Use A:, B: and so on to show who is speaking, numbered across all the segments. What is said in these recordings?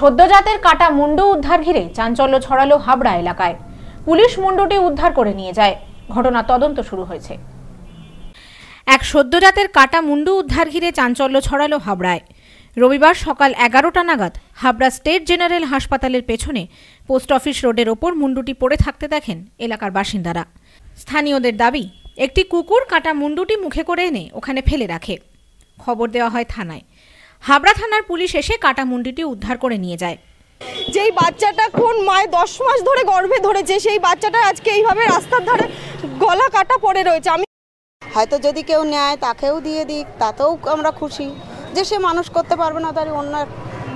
A: সদ্যজাতের কাটা মুন্ডু উদ্ধার ঘিরে চাঞ্চল্য ছড়ালো হাবড়া এলাকায় পুলিশ মুন্ডুটি উদ্ধার করে নিয়ে যায় ঘটনা তদন্ত শুরু হয়েছে এক সদ্যজাতের কাটা মুন্ডু উদ্ধার ঘিরে চাঞ্চল্য ছড়ালো হাবড়ায় রবিবার সকাল এগারোটা নাগাদ হাবড়া স্টেট জেনারেল হাসপাতালের পেছনে পোস্ট অফিস রোডের ওপর মুন্ডুটি পড়ে থাকতে দেখেন এলাকার বাসিন্দারা স্থানীয়দের দাবি একটি কুকুর কাটা মুন্ডুটি মুখে করে এনে ওখানে ফেলে রাখে খবর দেওয়া হয় থানায় হাবড়া থানার পুলিশ এসে কাটা মুন্ডিটি উদ্ধার করে নিয়ে যায় যেই বাচ্চাটা কোন মায় দশ মাস ধরে গর্ভে ধরেছে সেই বাচ্চাটা
B: আজকে এইভাবে রাস্তার ধারে গলা কাটা পড়ে রয়েছে আমি হয়তো যদি কেউ নেয় তাকেও দিয়ে দিক তাতেও আমরা খুশি যে সে মানুষ করতে পারবে না তার অন্য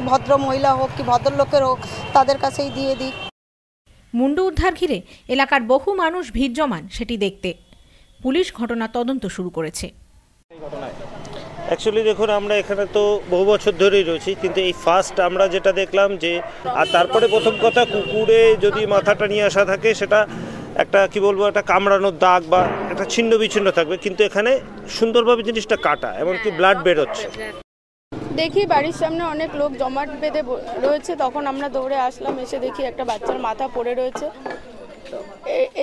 B: ভদ্র মহিলা হোক কি ভদ্রলোকের হোক তাদের কাছেই দিয়ে দিক
A: মুন্ডু উদ্ধার ঘিরে এলাকার বহু মানুষ ভিড় জমান সেটি দেখতে পুলিশ ঘটনা তদন্ত শুরু করেছে
C: অ্যাকচুয়ালি দেখুন আমরা এখানে তো বহু বছর ধরেই রয়েছি কিন্তু এই ফার্স্ট আমরা যেটা দেখলাম যে আর তারপরে প্রথম কথা কুকুরে যদি মাথাটা নিয়ে আসা থাকে সেটা একটা কি বলবো একটা কামড়ানোর দাগ বা একটা ছিন্ন বিচ্ছিন্ন থাকবে কিন্তু এখানে সুন্দরভাবে জিনিসটা কাটা এমনকি হ্যাঁ, ব্লাড বেরোচ্ছে
D: দেখি বাড়ির সামনে অনেক লোক জমাট বেঁধে রয়েছে তখন আমরা দৌড়ে আসলাম এসে দেখি একটা বাচ্চার মাথা পড়ে রয়েছে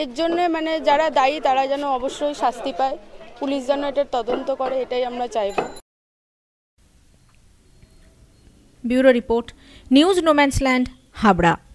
D: এর জন্যে মানে যারা দায়ী তারা যেন অবশ্যই শাস্তি পায় পুলিশ যেন এটার তদন্ত করে এটাই আমরা চাইব
A: bureau report news no man's land land Habra